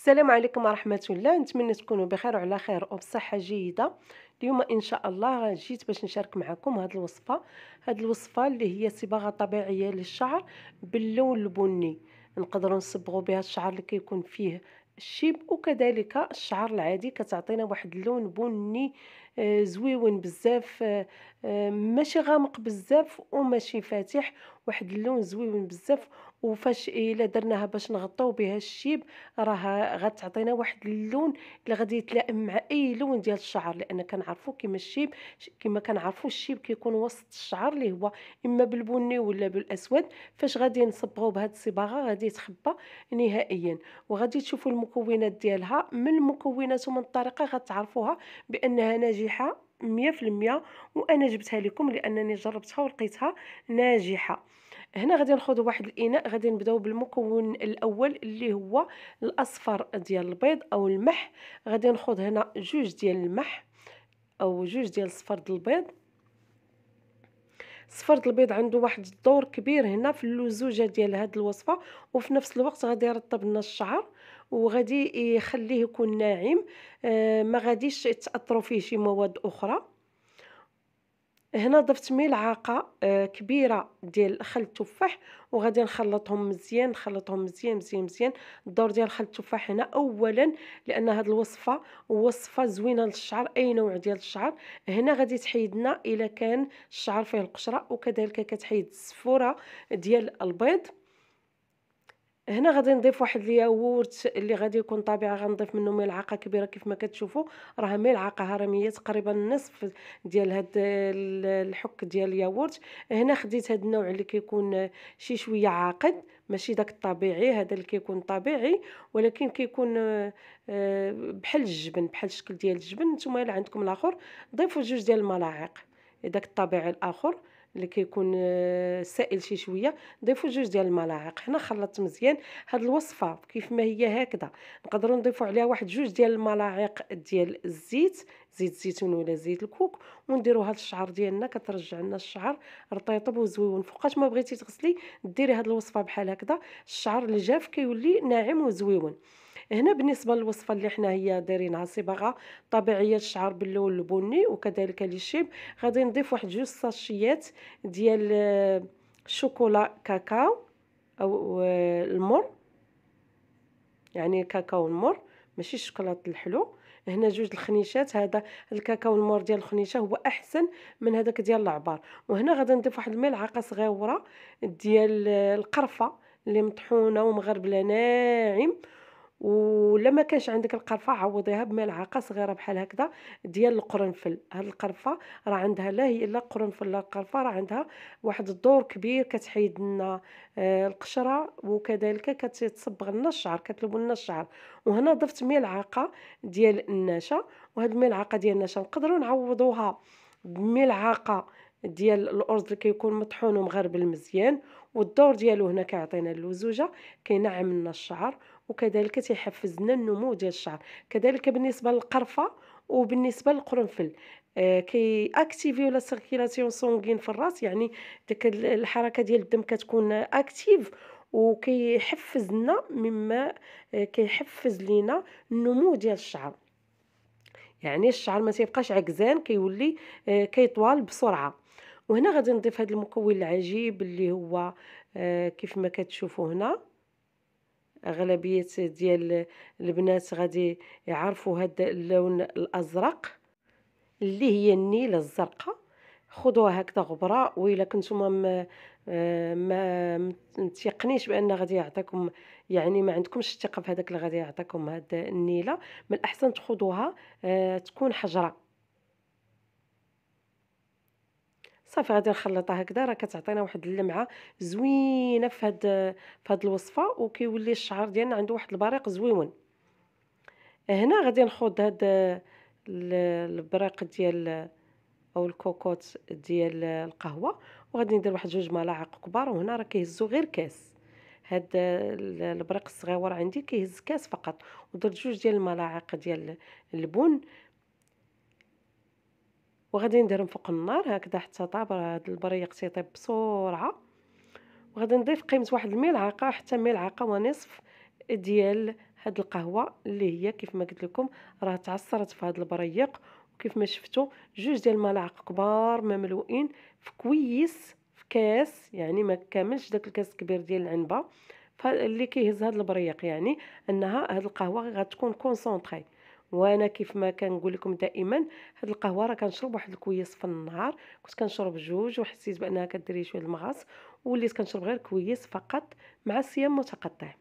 السلام عليكم ورحمة الله نتمنى تكونوا بخير وعلى خير وبصحة جيدة اليوم إن شاء الله جيت باش نشارك معكم هاد الوصفة هاد الوصفة اللي هي صباغة طبيعية للشعر باللون البني نقدروا نصبغوا بها الشعر اللي كيكون فيه الشيب وكذلك الشعر العادي كتعطينا واحد اللون بني زويون بزاف آه، آه، ماشي غامق بزاف وماشي فاتح واحد اللون زويون بزاف وفاش الا درناها باش نغطيو بها الشيب راه غتعطينا واحد اللون اللي غادي يتلائم مع اي لون ديال الشعر لان كنعرفو كيما الشيب كيما كنعرفو الشيب كيكون وسط الشعر اللي هو اما بالبني ولا بالاسود فاش غادي نصبغو بهاد الصباغه غادي يتخبى نهائيا وغادي تشوفوا المكونات ديالها من المكونات ومن الطريقه غتعرفوها بانها ناجحه ناجحة مية في المية وانا جبتها لكم لانني جربتها ولقيتها ناجحه هنا غادي ناخذ واحد الاناء غادي نبداو بالمكون الاول اللي هو الاصفر ديال البيض او المح غادي ناخذ هنا جوج ديال المح او جوج ديال صفر البيض صفر البيض عنده واحد الدور كبير هنا في اللزوجه ديال هاد الوصفه وفي نفس الوقت غادي يرطب لنا الشعر وغادي يخليه يكون ناعم آه، ما غاديش تاثروا فيه شي مواد اخرى هنا ضفت ملعقه آه، كبيره ديال خل التفاح وغادي نخلطهم مزيان نخلطهم مزيان مزيان مزيان الدور ديال خل التفاح هنا اولا لان هاد الوصفه وصفه زوينه للشعر اي نوع ديال الشعر هنا غادي تحيدنا الا كان الشعر فيه القشره وكذلك كتحيد السفوره ديال البيض هنا غادي نضيف واحد الياورت اللي غادي يكون طبيعي غنضيف منه ملعقه كبيره كيف ما كتشوفوا راه ملعقه هرميه تقريبا نصف ديال هاد الحك ديال الياورت هنا خديت هاد النوع اللي كيكون شي شويه عاقد ماشي داك الطبيعي هذا اللي كيكون طبيعي ولكن كيكون آه، بحال الجبن بحال الشكل ديال الجبن نتوما الا عندكم الاخر ضيفوا جوج ديال الملاعق داك الطبيعي الاخر اللي كيكون آه، سائل شي شويه نضيفوا جوج ديال الملاعق هنا خلطت مزيان هاد الوصفه كيف ما هي هكذا نقدروا نضيفوا عليها واحد جوج ديال الملاعق ديال الزيت زيت الزيتون ولا زيت الكوك ونديروا هاد الشعر ديالنا كترجع لنا الشعر رطيطب وزويون فوقاش ما بغيتي تغسلي ديري هاد الوصفه بحال هكذا الشعر اللي جاف كيولي ناعم وزويون هنا بالنسبه للوصفه اللي حنا هي دايرينها صباغه طبيعيه الشعر باللون البني وكذلك للشيب غادي نضيف واحد جوج ساشيات ديال الشوكولا آه، كاكاو او آه، المر يعني كاكاو المر ماشي الشوكولاط الحلو هنا جوج الخنيشات هذا الكاكاو المر ديال الخنيشه هو احسن من هذاك ديال العبار وهنا غادي نضيف واحد الملعقه صغيره ديال آه، القرفه اللي مطحونه ومغربله ناعم ولا ما كانش عندك القرفه عوضيها بملعقه صغيره بحال هكذا ديال القرنفل هاد القرفه راه عندها لا هي الا قرنفل لا قرفه راه عندها واحد الدور كبير كتحيد لنا آه، القشره وكذلك كتصبغ لنا الشعر كتلوب لنا الشعر وهنا ضفت ملعقه ديال النشا وهاد الملعقه ديال النشا نقدروا نعوضوها بملعقه ديال الارز اللي كيكون مطحون ومغربل مزيان والدور ديالو هنا كيعطينا اللزوجه كينعم لنا الشعر وكذلك تيحفز لنا النمو ديال الشعر كذلك بالنسبه للقرفه وبالنسبه للقرنفل آه كي اكتيفي ولا سيركيلاسيون سونغين في الراس يعني ديك الحركه ديال الدم كتكون اكتيف وكيحفز لنا مما آه، كيحفز لينا النمو ديال الشعر يعني الشعر ما تيبقاش عكزان كيولي آه، كيطوال بسرعه وهنا غادي نضيف هذا المكون العجيب اللي هو آه، كيف ما كتشوفوا هنا اغلبيه ديال البنات غادي يعرفوا هذا اللون الازرق اللي هي النيله الزرقاء خذوها هكذا غبره وإلا كنتوما ما آه، ما متيقنيش بان غادي يعطيكم يعني ما عندكمش الثقه في هذاك اللي غادي يعطيكم هاد النيله من الاحسن تخذوها آه، تكون حجره صافي غادي نخلطها هكذا راه كتعطينا واحد اللمعه زوينه في هاد في هاد الوصفه وكيولي الشعر ديالنا عنده واحد البريق زويون هنا غادي نخوض هاد البريق ديال او الكوكوت ديال القهوه وغادي ندير واحد جوج ملاعق كبار وهنا راه كيهزو غير كاس هاد البريق الصغيور عندي كيهز كاس فقط ودرت جوج ديال الملاعق ديال البن وغادي نديرهم فوق النار هكذا حتى طاب هاد البريق تيطيب بسرعه وغادي نضيف قيمه واحد الملعقه حتى ملعقه ونصف ديال هاد القهوه اللي هي كيف ما قلت لكم راه تعصرت في هاد البريق وكيف ما شفتوا جوج ديال الملاعق كبار مملوئين في كويس في كاس يعني ما كاملش داك الكاس الكبير ديال العنبه فاللي كيهز هاد البريق يعني انها هاد القهوه غتكون كونسونطري وانا كيف ما كنقول لكم دائما هاد القهوه راه كنشرب واحد الكويس في النهار كنت كنشرب جوج وحسيت بانها كدير لي شويه المغص وليت كنشرب غير كويس فقط مع صيام متقطع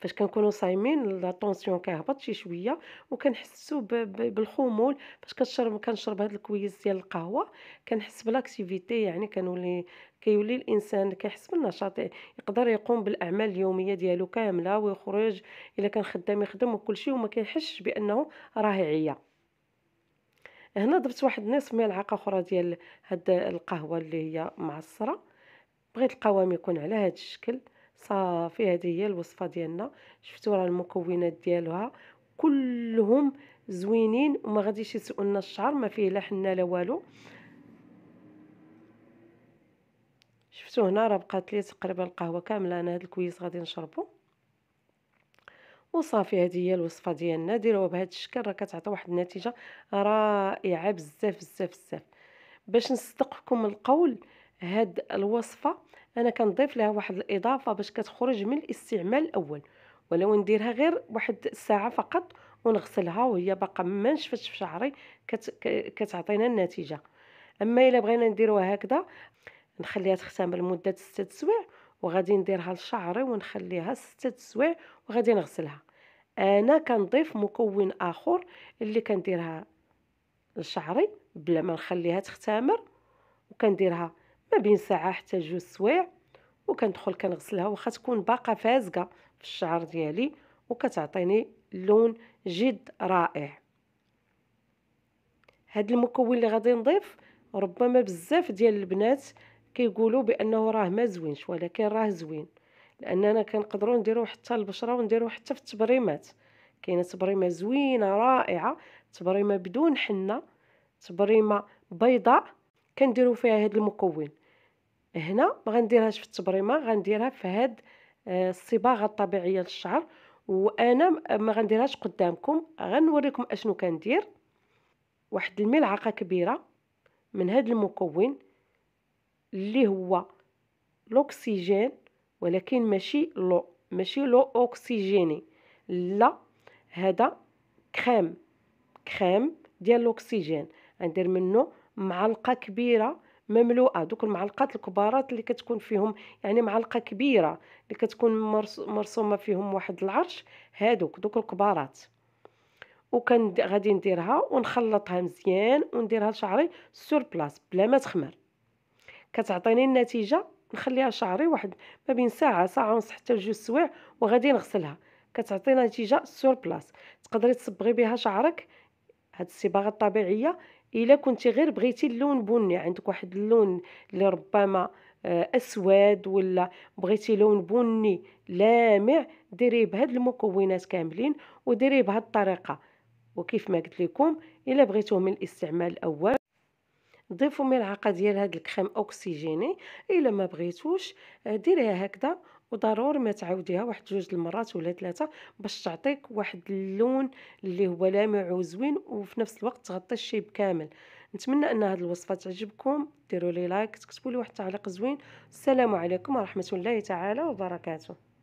فاش كنكونوا صايمين لا طونسيون كيهبط شي شويه وكنحسوا بالخمول فاش كنشرب كنشرب هاد الكويس ديال القهوه كنحس بلاكتيفيتي يعني كنولي كيولي الانسان كيحس بالنشاط يقدر يقوم بالاعمال اليوميه ديالو كامله ويخرج الا كان خدام يخدم وكلشي وما كيحسش بانه راه عيا هنا ضربت واحد نصف ملعقه اخرى ديال هاد القهوه اللي هي معصره بغيت القوام يكون على هاد الشكل صافي هذه هي الوصفه ديالنا شفتوا راه المكونات ديالها كلهم زوينين وما غاديش يسقنا الشعر ما فيه لا حنه لا والو شفتوا هنا راه بقات لي تقريبا القهوه كامله انا هاد الكويس غادي نشربو وصافي هذه هي الوصفه ديالنا ديروها بهذا الشكل راه كتعطي واحد النتيجه رائعه بزاف بزاف بزاف باش نصدقكم القول هاد الوصفه انا كنضيف لها واحد الاضافه باش كتخرج من الاستعمال الاول ولو نديرها غير واحد الساعه فقط ونغسلها وهي باقا ما نشفتش في شعري كت... كتعطينا النتيجه اما الا بغينا نديروها هكذا نخليها تختمر لمده 6 سوايع وغادي نديرها لشعري ونخليها 6 سوايع وغادي نغسلها انا كنضيف مكون اخر اللي كنديرها لشعري بلا ما نخليها تختمر وكنديرها ما بين ساعه حتى جوج سوايع وكندخل كنغسلها واخا تكون باقا فازقه في الشعر ديالي وكتعطيني لون جد رائع هاد المكون اللي غادي نضيف ربما بزاف ديال البنات كيقولوا بانه راه ما زوينش ولكن راه زوين لاننا كنقدروا نديرو حتى البشره ونديرو حتى في التبريمات كاينه تبريمه زوينه رائعه تبريمه بدون حنه تبريمه بيضاء كنديروا فيها هاد المكون هنا ما غنديرهاش في التبريمه غنديرها في هاد آه، الصباغه الطبيعيه للشعر وانا ما غنديرهاش قدامكم غنوريكم اشنو كندير واحد الملعقه كبيره من هاد المكون اللي هو الاكسجين ولكن ماشي لو ماشي لو اوكسجيني لا هذا كريم كريم ديال الاكسجين غندير منه معلقه كبيره مملوءه دوك المعلقات الكبارات اللي كتكون فيهم يعني معلقه كبيره اللي كتكون مرسومه فيهم واحد العرش هادوك دوك الكبارات وكان غادي نديرها ونخلطها مزيان ونديرها لشعري سور بلاص بلا ما تخمر كتعطيني النتيجه نخليها شعري واحد ما بين ساعه ساعه ونص حتى لجوج سوايع وغادي نغسلها كتعطينا نتيجه سور بلاص تقدري تصبغي بها شعرك هاد الصباغه الطبيعيه الا كنتي غير بغيتي اللون بني عندك واحد اللون اللي ربما آه، اسود ولا بغيتي لون بني لامع ديريه بهاد المكونات كاملين وديريه بهاد الطريقه وكيف ما قلت لكم الا بغيتوه من الاستعمال الاول ضيفوا ملعقه ديال هاد الكريم اوكسجيني الا ما بغيتوش آه، ديريها هكذا وضروري ما تعاوديها واحد جوج المرات ولا ثلاثه باش تعطيك واحد اللون اللي هو لامع وزوين وفي نفس الوقت تغطي الشيب كامل نتمنى ان هاد الوصفه تعجبكم ديروا لي لايك تكتبوا لي واحد التعليق زوين السلام عليكم ورحمه الله تعالى وبركاته